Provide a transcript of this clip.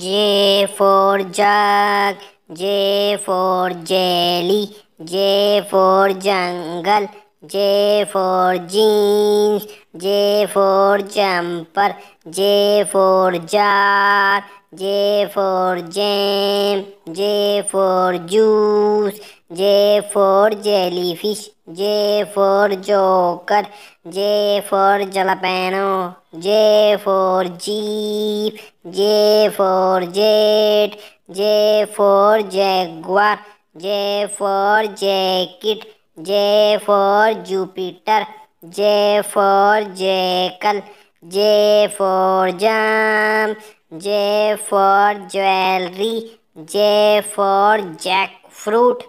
J for jog J for jelly J for jungle for jeans J for jumper J for jar J for gym J for juice for jelly fish J for joker J for jalapeno J for jeep J for jet جور jaguar J for jacket J for Jupiter J for jackal J for jam J for jewellery J for Jack fruit